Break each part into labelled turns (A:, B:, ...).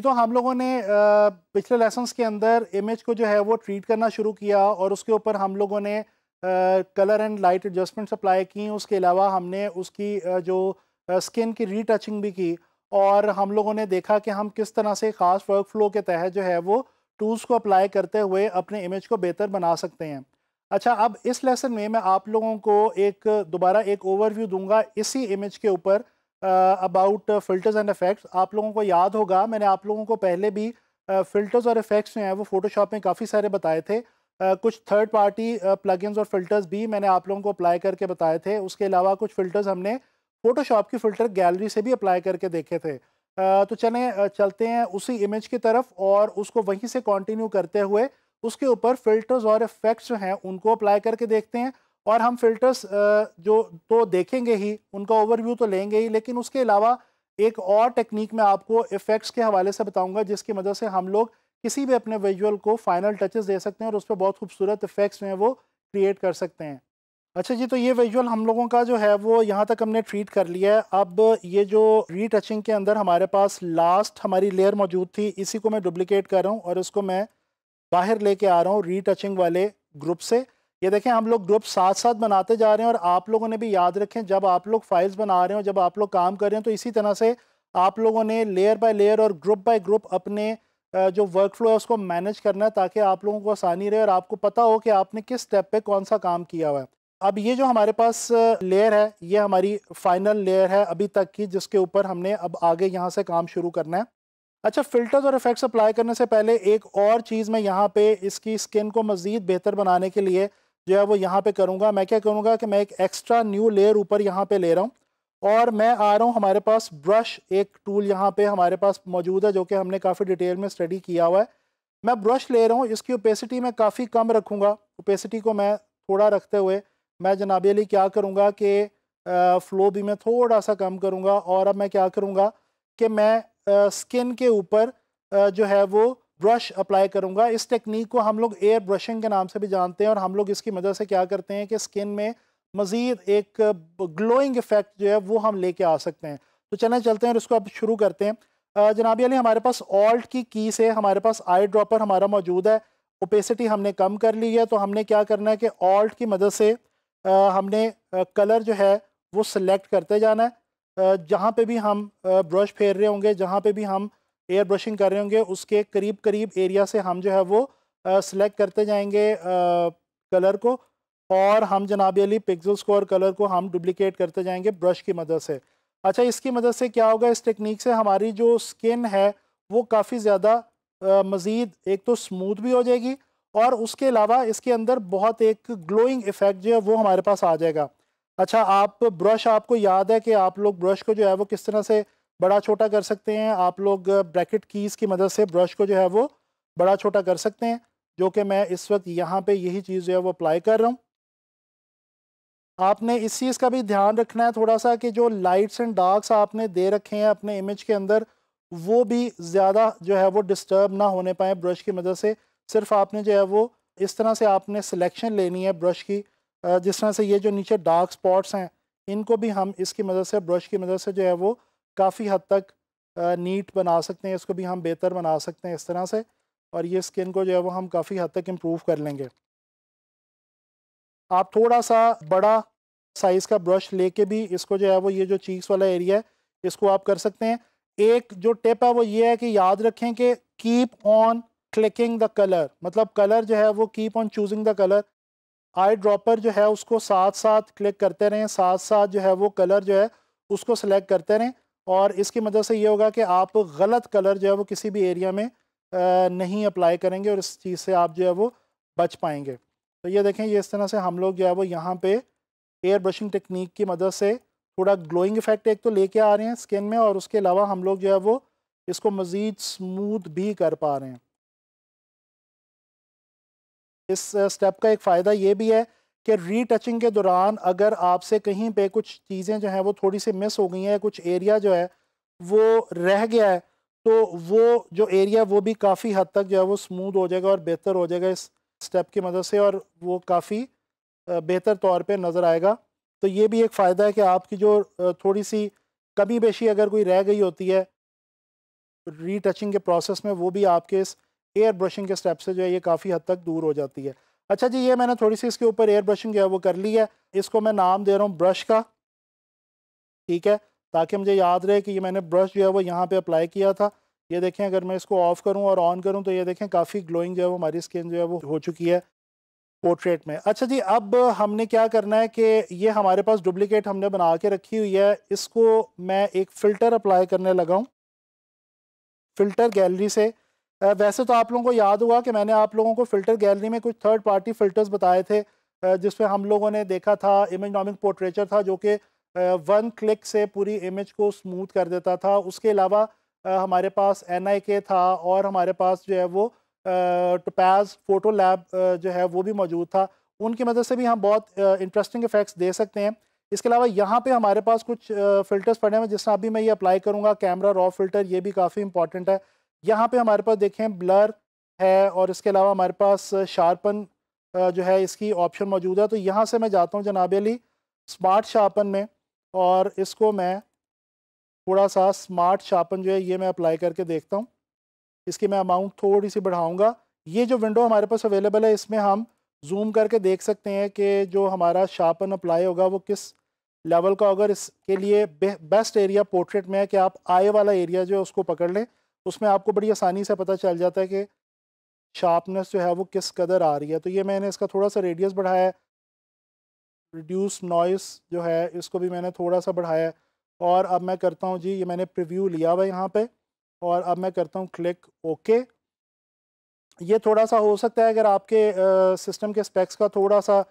A: जी तो हम लोगों ने पिछले लेसन के अंदर इमेज को जो है वो ट्रीट करना शुरू किया और उसके ऊपर हम लोगों ने colour and light adjustments apply की उसके अलावा हमने उसकी जो स्किन की रीटचिंग भी की और हम लोगों ने देखा कि हम किस तरह से ख़ास वर्क फ्लो के तहत जो है वो टूल्स को अप्लाई करते हुए अपने इमेज को बेहतर बना सकते हैं अच्छा अब इस लेसन में मैं आप लोगों को एक दोबारा एक ओवरव्यू दूंगा इसी इमेज के ऊपर अबाउट फ़िल्टर्स एंड इफ़ेक्ट्स आप लोगों को याद होगा मैंने आप लोगों को पहले भी फ़िल्टर्स uh, और इफ़ेक्ट्स जो हैं वो फ़ोटोशॉप में काफ़ी सारे बताए थे uh, कुछ थर्ड पार्टी प्लगइन्स और फ़िल्टर्स भी मैंने आप लोगों को अप्लाई करके बताए थे उसके अलावा कुछ फ़िल्टर्स हमने फ़ोटोशॉप की फ़िल्टर गैलरी से भी अप्लाई करके देखे थे uh, तो चलें uh, चलते हैं उसी इमेज की तरफ और उसको वहीं से कंटिन्यू करते हुए उसके ऊपर फ़िल्टर्स और इफ़ेक्ट्स जो हैं उनको अप्लाई करके देखते हैं और हम फिल्टर्स जो तो देखेंगे ही उनका ओवरव्यू तो लेंगे ही लेकिन उसके अलावा एक और टेक्निक में आपको इफ़ेक्ट्स के हवाले से बताऊंगा जिसकी मदद से हम लोग किसी भी अपने विजुअल को फाइनल टचेस दे सकते हैं और उस पर बहुत खूबसूरत इफ़ेक्ट्स हैं वो क्रिएट कर सकते हैं अच्छा जी तो ये विजुअल हम लोगों का जो है वो यहाँ तक हमने ट्रीट कर लिया है अब ये जो रीटचिंग के अंदर हमारे पास लास्ट हमारी लेयर मौजूद थी इसी को मैं डुप्लिकेट कर रहा हूँ और इसको मैं बाहर लेके आ रहा हूँ रीटचिंग वाले ग्रुप से ये देखें हम लोग ग्रुप साथ साथ बनाते जा रहे हैं और आप लोगों ने भी याद रखें जब आप लोग फाइल्स बना रहे हो जब आप लोग काम कर रहे हैं तो इसी तरह से आप लोगों ने लेयर बाय लेयर और ग्रुप बाय ग्रुप अपने जो वर्क फ्लो है उसको मैनेज करना है ताकि आप लोगों को आसानी रहे और आपको पता हो कि आपने किस स्टेप पर कौन सा काम किया हुआ है अब ये जो हमारे पास लेयर है ये हमारी फाइनल लेयर है अभी तक की जिसके ऊपर हमने अब आगे यहाँ से काम शुरू करना है अच्छा फिल्टर्स और इफेक्ट्स अप्लाई करने से पहले एक और चीज़ मैं यहाँ पे इसकी स्किन को मज़ीद बेहतर बनाने के लिए जो है वो यहाँ पे करूँगा मैं क्या करूँगा कि मैं एक एक्स्ट्रा न्यू लेयर ऊपर यहाँ पे ले रहा हूँ और मैं आ रहा हूँ हमारे पास ब्रश एक टूल यहाँ पे हमारे पास मौजूद है जो कि हमने काफ़ी डिटेल में स्टडी किया हुआ है मैं ब्रश ले रहा हूँ इसकी ओपेसिटी मैं काफ़ी कम रखूँगा ओपेसिटी को मैं थोड़ा रखते हुए मैं जनाब अली क्या करूँगा कि फ़्लो भी मैं थोड़ा सा कम करूँगा और अब मैं क्या करूँगा कि मैं स्किन के ऊपर जो है वो ब्रश अप्लाई करूँगा इस टेक्निक को हम लोग एयर ब्रशिंग के नाम से भी जानते हैं और हम लोग इसकी मदद से क्या करते हैं कि स्किन में मज़ीद एक ग्लोइंग इफ़ेक्ट जो है वो हम लेके आ सकते हैं तो चले चलते हैं और इसको अब शुरू करते हैं जनाबी अली हमारे पास ऑल्ट की की से हमारे पास आई ड्रॉपर हमारा मौजूद है ओपेसिटी हमने कम कर ली है तो हमने क्या करना है कि ऑल्ट की मदद से हमने कलर जो है वो सिलेक्ट करते जाना है जहाँ पे भी हम ब्रश फेर रहे होंगे जहाँ पे भी हम एयर ब्रशिंग कर रहे होंगे उसके करीब करीब एरिया से हम जो है वो सिलेक्ट करते जाएंगे कलर को और हम जनाब अली पिक्सल्स को और कलर को हम डुप्लिकेट करते जाएंगे ब्रश की मदद से अच्छा इसकी मदद से क्या होगा इस टेक्निक से हमारी जो स्किन है वो काफ़ी ज़्यादा मज़ीद एक तो स्मूथ भी हो जाएगी और उसके अलावा इसके अंदर बहुत एक ग्लोइंग इफ़ेक्ट जो है वो हमारे पास आ जाएगा अच्छा आप ब्रश आपको याद है कि आप लोग ब्रश को जो है वो किस तरह से बड़ा छोटा कर सकते हैं आप लोग ब्रैकेट कीज़ की मदद से ब्रश को जो है वो बड़ा छोटा कर सकते हैं जो कि मैं इस वक्त यहाँ पे यही चीज़ जो है वो अप्लाई कर रहा हूँ आपने इस चीज़ का भी ध्यान रखना है थोड़ा सा कि जो लाइट्स एंड डार्क्स आपने दे रखे हैं अपने इमेज के अंदर वो भी ज़्यादा जो है वो डिस्टर्ब ना होने पाए ब्रश की मदद से सिर्फ आपने जो है वो इस तरह से आपने सिलेक्शन लेनी है ब्रश की जिस तरह से ये जो नीचे डार्क स्पॉट्स हैं इनको भी हम इसकी मदद से ब्रश की मदद से जो है वो काफ़ी हद तक नीट बना सकते हैं इसको भी हम बेहतर बना सकते हैं इस तरह से और ये स्किन को जो है वो हम काफ़ी हद तक इम्प्रूव कर लेंगे आप थोड़ा सा बड़ा साइज़ का ब्रश लेके भी इसको जो है वो ये जो चीक्स वाला एरिया है इसको आप कर सकते हैं एक जो टिप है वो ये है कि याद रखें कि keep on clicking the colour मतलब कलर जो है वो keep on choosing the colour eye dropper जो है उसको साथ साथ क्लिक करते रहें साथ साथ जो है वो कलर जो है उसको सेलेक्ट करते रहें और इसकी मदद से ये होगा कि आप गलत कलर जो है वो किसी भी एरिया में नहीं अप्लाई करेंगे और इस चीज़ से आप जो है वो बच पाएंगे तो ये देखें ये इस तरह से हम लोग जो है वो यहाँ पे एयर ब्रशिंग टेक्निक की मदद से थोड़ा ग्लोइंग इफेक्ट एक तो लेके आ रहे हैं स्किन में और उसके अलावा हम लोग जो है वो इसको मज़ीद स्मूथ भी कर पा रहे हैं इस स्टेप का एक फ़ायदा ये भी है कि रीटचिंग के दौरान अगर आपसे कहीं पे कुछ चीज़ें जो हैं वो थोड़ी सी मिस हो गई हैं कुछ एरिया जो है वो रह गया है तो वो जो एरिया वो भी काफ़ी हद तक जो है वो स्मूद हो जाएगा और बेहतर हो जाएगा इस स्टेप की मदद से और वो काफ़ी बेहतर तौर पे नज़र आएगा तो ये भी एक फ़ायदा है कि आपकी जो थोड़ी सी कमी बेशी अगर कोई रह गई होती है रीटचिंग के प्रोसेस में वो भी आपके इस एयर ब्रशिंग के स्टेप से जो है ये काफ़ी हद तक दूर हो जाती है अच्छा जी ये मैंने थोड़ी सी इसके ऊपर एयर ब्रशिंग जो है वो कर ली है इसको मैं नाम दे रहा हूँ ब्रश का ठीक है ताकि मुझे याद रहे कि ये मैंने ब्रश जो है वो यहाँ पे अप्लाई किया था ये देखें अगर मैं इसको ऑफ़ करूँ और ऑन करूँ तो ये देखें काफ़ी ग्लोइंग जो है वो हमारी स्किन जो है वो हो चुकी है पोर्ट्रेट में अच्छा जी अब हमने क्या करना है कि ये हमारे पास डुप्लिकेट हमने बना के रखी हुई है इसको मैं एक फ़िल्टर अप्लाई करने लगाऊँ फ़िल्टर गैलरी से वैसे तो आप लोगों को याद हुआ कि मैंने आप लोगों को फ़िल्टर गैलरी में कुछ थर्ड पार्टी फ़िल्टर्स बताए थे जिसमें हम लोगों ने देखा था इमेज नॉमिक पोर्ट्रेचर था जो कि वन क्लिक से पूरी इमेज को स्मूथ कर देता था उसके अलावा हमारे पास एन था और हमारे पास जो है वो टपैज़ फ़ोटो लैब जो है वो भी मौजूद था उनकी मदद से भी हम बहुत इंटरेस्टिंग इफ़ेक्ट्स दे सकते हैं इसके अलावा यहाँ पे हमारे पास कुछ फ़िल्टर्स पड़े हैं जिसमें अभी मैं ये अप्लाई करूँगा कैमरा रॉ फ़िल्टर ये भी काफ़ी इंपॉर्टेंट है यहाँ पे हमारे पास देखें ब्लर है और इसके अलावा हमारे पास शार्पन जो है इसकी ऑप्शन मौजूद है तो यहाँ से मैं जाता हूँ जनाब अली स्मार्ट शार्पन में और इसको मैं थोड़ा सा स्मार्ट शार्पन जो है ये मैं अप्लाई करके देखता हूँ इसकी मैं अमाउंट थोड़ी सी बढ़ाऊँगा ये जो विंडो हमारे पास अवेलेबल है इसमें हम जूम करके देख सकते हैं कि जो हमारा शार्पन अप्लाई होगा वो किस लेवल का अगर इसके लिए बेस्ट एरिया पोर्ट्रेट में है कि आप आए वाला एरिया जो है उसको पकड़ लें उसमें आपको बड़ी आसानी से पता चल जाता है कि शार्पनेस जो है वो किस कदर आ रही है तो ये मैंने इसका थोड़ा सा रेडियस बढ़ाया है रिड्यूस नॉइस जो है इसको भी मैंने थोड़ा सा बढ़ाया है और अब मैं करता हूँ जी ये मैंने प्रिव्यू लिया हुआ यहाँ पे और अब मैं करता हूँ क्लिक ओके ये थोड़ा सा हो सकता है अगर आपके सिस्टम के स्पेक्स का थोड़ा सा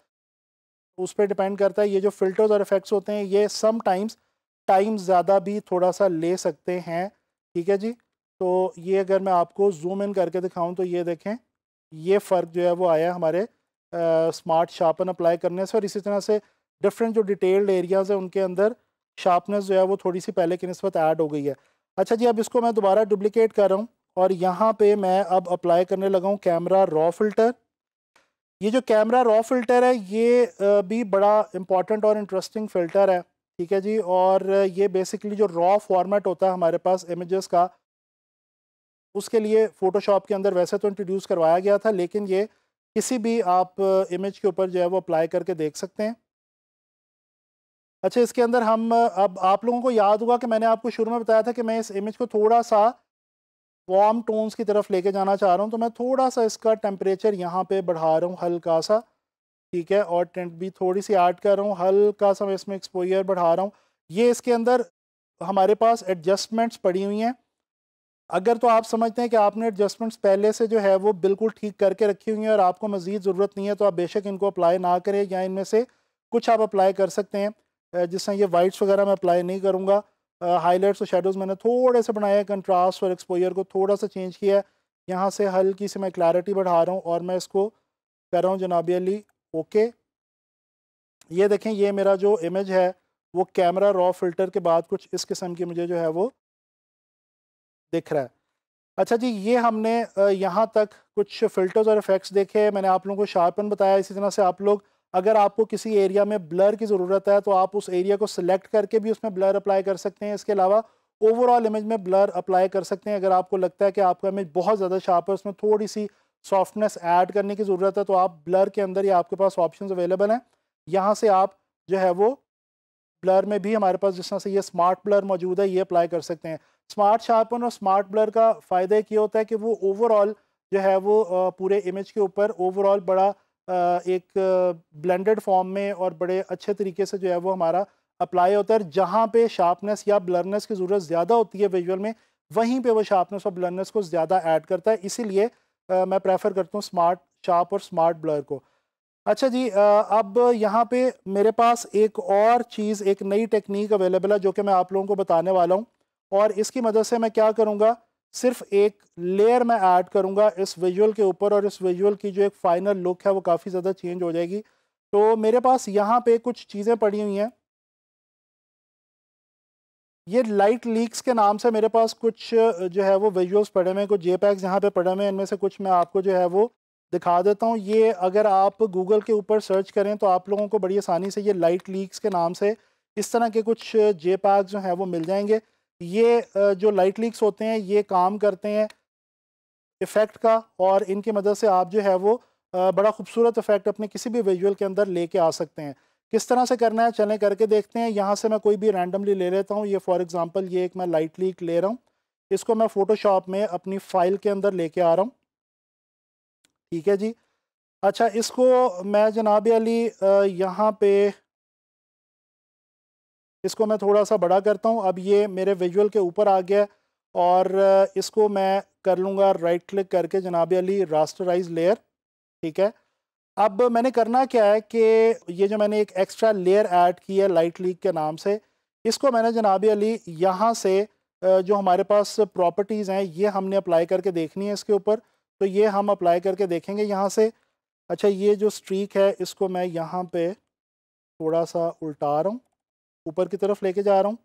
A: उस पर डिपेंड करता है ये जो फिल्टर्स और इफेक्ट्स होते हैं ये टाइम्स टाइम ज़्यादा भी थोड़ा सा ले सकते हैं ठीक है जी तो ये अगर मैं आपको जूम इन करके दिखाऊं तो ये देखें ये फ़र्क जो है वो आया हमारे स्मार्ट शार्पन अप्लाई करने से और इसी तरह से डिफरेंट जो डिटेल्ड एरियाज़ हैं उनके अंदर शार्पनेस जो है वो थोड़ी सी पहले की नस्बत ऐड हो गई है अच्छा जी अब इसको मैं दोबारा डुप्लिकेट कर रहा हूँ और यहाँ पर मैं अब अप्लाई करने लगा हूँ कैमरा रॉ फिल्टर ये जो कैमरा रॉ फिल्टर है ये भी बड़ा इम्पॉर्टेंट और इंटरेस्टिंग फ़िल्टर है ठीक है जी और ये बेसिकली जो रॉ फॉर्मेट होता है हमारे पास इमेजेस का उसके लिए फ़ोटोशॉप के अंदर वैसे तो इंट्रोड्यूस करवाया गया था लेकिन ये किसी भी आप इमेज uh, के ऊपर जो है वो अप्लाई करके देख सकते हैं अच्छा इसके अंदर हम uh, अब आप लोगों को याद हुआ कि मैंने आपको शुरू में बताया था कि मैं इस इमेज को थोड़ा सा वार्म टोन्स की तरफ लेके जाना चाह रहा हूँ तो मैं थोड़ा सा इसका टेम्परेचर यहाँ पे बढ़ा रहा हूँ हल्का सा ठीक है और टेंट भी थोड़ी सी ऐड कर रहा हूँ हल्का सा मैं इसमें एक्सपोजर बढ़ा रहा हूँ ये इसके अंदर हमारे पास एडजस्टमेंट्स पड़ी हुई हैं अगर तो आप समझते हैं कि आपने एडजस्टमेंट्स पहले से जो है वो बिल्कुल ठीक करके रखी हुई हैं और आपको मज़ीद ज़रूरत नहीं है तो आप बेशक इनको अप्लाई ना करें या इनमें से कुछ आप अप्लाई कर सकते हैं जिससे ये वाइट्स वगैरह मैं अप्लाई नहीं करूँगा हाईलाइट्स और शेडोज़ मैंने थोड़े से बनाए हैं कंट्रास्ट और एक्सपोजर को थोड़ा सा चेंज किया है यहाँ से हल्की सी मैं क्लैरिटी बढ़ा रहा हूँ और मैं इसको कर रहा हूँ जनाबी अली ओके ये देखें ये मेरा जो इमेज है वो कैमरा रॉ फिल्टर के बाद कुछ इस किस्म की मुझे जो है वो दिख रहा है अच्छा जी ये हमने यहाँ तक कुछ फ़िल्टर्स और इफ़ेक्ट्स देखे मैंने आप लोगों को शार्पन बताया इसी तरह से आप लोग अगर आपको किसी एरिया में ब्लर की ज़रूरत है तो आप उस एरिया को सिलेक्ट करके भी उसमें ब्लर अप्लाई कर सकते हैं इसके अलावा ओवरऑल इमेज में ब्लर अप्लाई कर सकते हैं अगर आपको लगता है कि आपका इमेज बहुत ज़्यादा शार्प है उसमें थोड़ी सी सॉफ्टनेस ऐड करने की ज़रूरत है तो आप ब्लर के अंदर ही आपके पास ऑप्शन अवेलेबल हैं यहाँ से आप जो है वो ब्लर में भी हमारे पास जिस तरह से ये स्मार्ट ब्लर मौजूद है ये अप्लाई कर सकते हैं स्मार्ट शार्पन और स्मार्ट ब्लर का फ़ायदा एक ये होता है कि वो ओवरऑल जो है वो पूरे इमेज के ऊपर ओवरऑल बड़ा एक ब्लेंडेड फॉर्म में और बड़े अच्छे तरीके से जो है वो हमारा अप्लाई होता है जहाँ पे शार्पनेस या ब्लरनेस की ज़रूरत ज़्यादा होती है विजुअल में वहीं पे वो शार्पनेस और ब्लरनेस को ज़्यादा ऐड करता है इसीलिए मैं प्रेफर करता हूँ स्मार्ट शार्प और स्मार्ट ब्लर को अच्छा जी आ, अब यहाँ पे मेरे पास एक और चीज़ एक नई टेक्निक अवेलेबल है जो कि मैं आप लोगों को बताने वाला हूँ और इसकी मदद से मैं क्या करूँगा सिर्फ एक लेयर मैं ऐड करूँगा इस विजुअल के ऊपर और इस विजुअल की जो एक फ़ाइनल लुक है वो काफ़ी ज़्यादा चेंज हो जाएगी तो मेरे पास यहाँ पे कुछ चीज़ें पड़ी हुई हैं ये लाइट लीक्स के नाम से मेरे पास कुछ जो है वो विजुअल्स पड़े हुए हैं कुछ जे पैक्स यहाँ पर पड़े हुए हैं इनमें से कुछ मैं आपको जो है वो दिखा देता हूँ ये अगर आप गूगल के ऊपर सर्च करें तो आप लोगों को बड़ी आसानी से ये लाइट लीक्स के नाम से इस तरह के कुछ जे पैक्स जो हैं वो मिल जाएंगे ये जो लाइट लीक्स होते हैं ये काम करते हैं इफ़ेक्ट का और इनकी मदद से आप जो है वो बड़ा खूबसूरत इफ़ेक्ट अपने किसी भी विजुअल के अंदर लेके आ सकते हैं किस तरह से करना है चलें करके देखते हैं यहाँ से मैं कोई भी रैंडमली ले लेता हूँ ये फॉर एग्ज़ाम्पल ये एक मैं लाइट लीक ले रहा हूँ इसको मैं फ़ोटोशॉप में अपनी फ़ाइल के अंदर लेके आ रहा हूँ ठीक है जी अच्छा इसको मैं जनाब अली यहाँ पे इसको मैं थोड़ा सा बड़ा करता हूँ अब ये मेरे विजुअल के ऊपर आ गया और इसको मैं कर लूँगा राइट क्लिक करके जनाब अली रास्टराइज लेयर ठीक है अब मैंने करना क्या है कि ये जो मैंने एक एक्स्ट्रा लेयर ऐड की है लाइट लीक के नाम से इसको मैंने जनाब अली यहाँ से जो हमारे पास प्रॉपर्टीज़ हैं ये हमने अप्लाई करके देखनी है इसके ऊपर तो ये हम अप्लाई करके देखेंगे यहाँ से अच्छा ये जो स्ट्रीक है इसको मैं यहाँ पे थोड़ा सा उल्टा रहा हूँ ऊपर की तरफ लेके जा रहा हूँ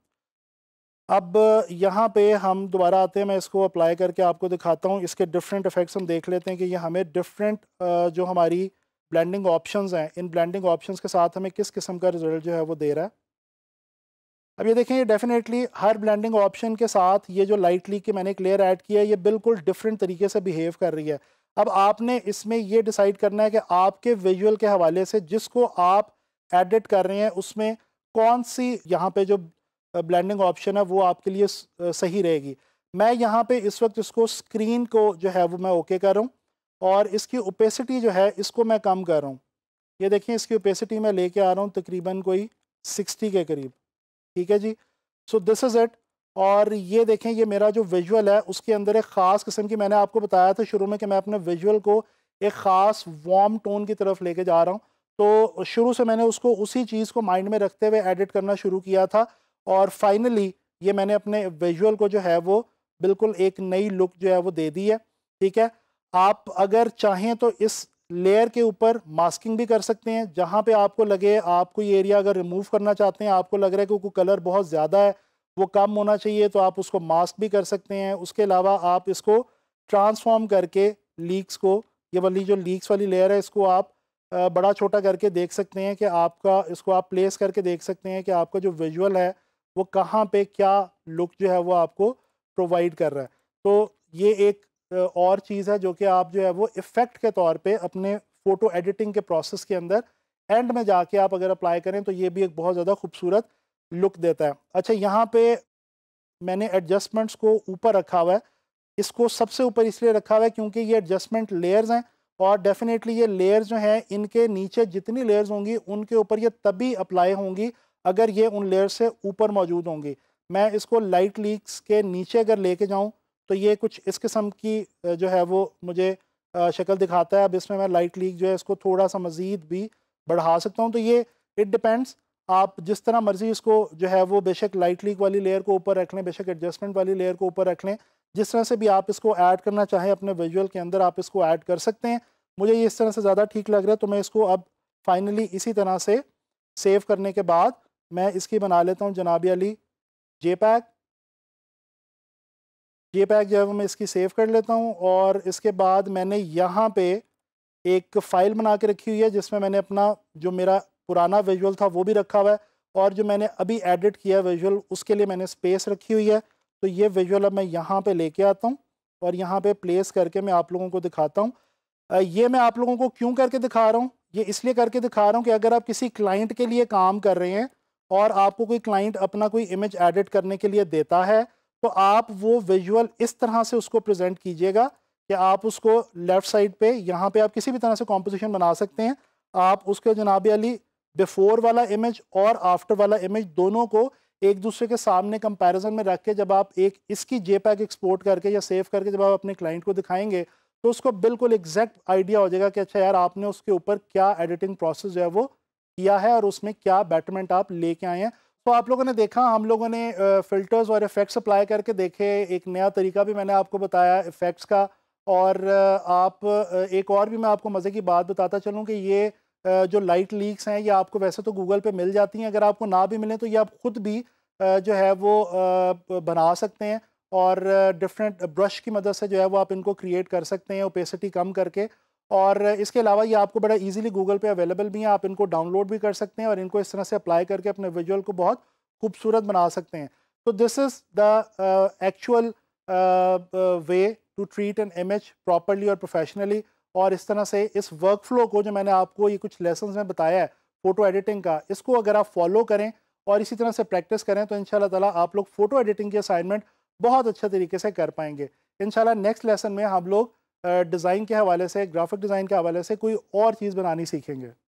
A: अब यहाँ पे हम दोबारा आते हैं मैं इसको अप्लाई करके आपको दिखाता हूँ इसके डिफरेंट इफेक्ट्स हम देख लेते हैं कि ये हमें डिफरेंट जो हमारी ब्लेंडिंग ऑप्शंस हैं इन ब्लेंडिंग ऑप्शंस के साथ हमें किस किस्म का रिजल्ट जो है वो दे रहा है अब ये देखें ये डेफिनेटली हर ब्लेंडिंग ऑप्शन के साथ ये जो लाइटली की मैंने एक लेयर ऐड किया है ये बिल्कुल डिफरेंट तरीके से बिहेव कर रही है अब आपने इसमें ये डिसाइड करना है कि आपके विजुअल के हवाले से जिसको आप एडिट कर रहे हैं उसमें कौन सी यहाँ पे जो ब्लेंडिंग ऑप्शन है वो आपके लिए सही रहेगी मैं यहाँ पे इस वक्त इसको स्क्रीन को जो है वो मैं ओके कर रहा हूँ और इसकी ओपेसिटी जो है इसको मैं कम कर रहा हूँ ये देखिए इसकी ओपेसिटी मैं लेके आ रहा हूँ तकरीबन कोई सिक्सटी के करीब ठीक है जी सो दिस इज़ इट और ये देखें ये मेरा जो विजुअल है उसके अंदर एक ख़ास किस्म की मैंने आपको बताया था शुरू में कि मैं अपने विजुअल को एक ख़ास वार्म टोन की तरफ लेके जा रहा हूँ तो शुरू से मैंने उसको उसी चीज़ को माइंड में रखते हुए एडिट करना शुरू किया था और फाइनली ये मैंने अपने विजुअल को जो है वो बिल्कुल एक नई लुक जो है वो दे दी है ठीक है आप अगर चाहें तो इस लेयर के ऊपर मास्किंग भी कर सकते हैं जहाँ पे आपको लगे आपको ये एरिया अगर रिमूव करना चाहते हैं आपको लग रहा है कि कलर बहुत ज़्यादा है वो कम होना चाहिए तो आप उसको मास्क भी कर सकते हैं उसके अलावा आप इसको ट्रांसफॉर्म करके लीक्स को ये वाली जो लीक्स वाली लेयर है इसको आप बड़ा छोटा करके देख सकते हैं कि आपका इसको आप प्लेस करके देख सकते हैं कि आपका जो विजुअल है वो कहाँ पे क्या लुक जो है वो आपको प्रोवाइड कर रहा है तो ये एक और चीज़ है जो कि आप जो है वो इफ़ेक्ट के तौर पे अपने फ़ोटो एडिटिंग के प्रोसेस के अंदर एंड में जाके आप अगर अप्लाई करें तो ये भी एक बहुत ज़्यादा खूबसूरत लुक देता है अच्छा यहाँ पे मैंने एडजस्टमेंट्स को ऊपर रखा हुआ है इसको सबसे ऊपर इसलिए रखा हुआ है क्योंकि ये एडजस्टमेंट लेयर्स हैं और डेफिनेटली ये लेयर्स जो हैं इनके नीचे जितनी लेयर्स होंगी उनके ऊपर ये तभी अप्लाई होंगी अगर ये उन लेयर से ऊपर मौजूद होंगी मैं इसको लाइट लीक्स के नीचे अगर लेके जाऊं तो ये कुछ इस किस्म की जो है वो मुझे शक्ल दिखाता है अब इसमें मैं लाइट लीक जो है इसको थोड़ा सा मज़ीद भी बढ़ा सकता हूँ तो ये इट डिपेंड्स आप जिस तरह मर्ज़ी इसको जो है वो बेशक लाइट लीक वाली लेयर को ऊपर रख लें बेशक एडजस्टमेंट वाली लेयर को ऊपर रख लें जिस तरह से भी आप इसको ऐड करना चाहें अपने विजुअल के अंदर आप इसको ऐड कर सकते हैं मुझे ये इस तरह से ज़्यादा ठीक लग रहा है तो मैं इसको अब फाइनली इसी तरह से सेव करने के बाद मैं इसकी बना लेता हूँ जनाब Ali JPEG JPEG जो है वो मैं इसकी सेव कर लेता हूँ और इसके बाद मैंने यहाँ पे एक फ़ाइल बना के रखी हुई है जिसमें मैंने अपना जो मेरा पुराना विजुअल था वो भी रखा हुआ है और जो मैंने अभी एडिट किया है विजुअल उसके लिए मैंने स्पेस रखी हुई है तो ये विजुअल अब मैं यहाँ पे लेके आता हूँ और यहाँ पे प्लेस करके मैं आप लोगों को दिखाता हूँ ये मैं आप लोगों को क्यों करके दिखा रहा हूँ ये इसलिए करके दिखा रहा हूँ कि अगर आप किसी क्लाइंट के लिए काम कर रहे हैं और आपको कोई क्लाइंट अपना कोई इमेज एडिट करने के लिए देता है तो आप वो विजुअल इस तरह से उसको प्रजेंट कीजिएगा कि आप उसको लेफ़्ट साइड पर यहाँ पर आप किसी भी तरह से कॉम्पोजिशन बना सकते हैं आप उसके जनाब अली बिफ़ोर वाला इमेज और आफ्टर वाला इमेज दोनों को एक दूसरे के सामने कंपैरिजन में रख के जब आप एक इसकी जे पैक एक्सपोर्ट करके या सेव करके जब आप अपने क्लाइंट को दिखाएंगे तो उसको बिल्कुल एग्जैक्ट आइडिया हो जाएगा कि अच्छा यार आपने उसके ऊपर क्या एडिटिंग प्रोसेस जो है वो किया है और उसमें क्या बेटरमेंट आप लेके आए हैं तो आप लोगों ने देखा हम लोगों ने फ़िल्टर्स और इफ़ेक्ट्स अप्लाई करके देखे एक नया तरीका भी मैंने आपको बताया इफ़ेक्ट्स का और आप एक और भी मैं आपको मज़े की बात बताता चलूँ कि ये जो लाइट लीक्स हैं ये आपको वैसे तो गूगल पे मिल जाती हैं अगर आपको ना भी मिले तो ये आप ख़ुद भी जो है वो बना सकते हैं और डिफरेंट ब्रश की मदद से जो है वो आप इनको क्रिएट कर सकते हैं ओपेसिटी कम करके और इसके अलावा ये आपको बड़ा इजीली गूगल पे अवेलेबल भी हैं आप इनको डाउनलोड भी कर सकते हैं और इनको इस तरह से अप्लाई करके अपने विजुअल को बहुत खूबसूरत बना सकते हैं तो this is the actual way to treat an image properly और प्रोफेशनली और इस तरह से इस वर्क फ्लो को जो मैंने आपको ये कुछ लेसन में बताया है फ़ोटो एडिटिंग का इसको अगर आप फॉलो करें और इसी तरह से प्रैक्टिस करें तो इन ताला आप लोग फ़ोटो एडिटिंग की असाइनमेंट बहुत अच्छे तरीके से कर पाएंगे इन नेक्स्ट लेसन में हम लोग डिज़ाइन के हवाले से ग्राफिक डिज़ाइन के हवाले से कोई और चीज़ बनानी सीखेंगे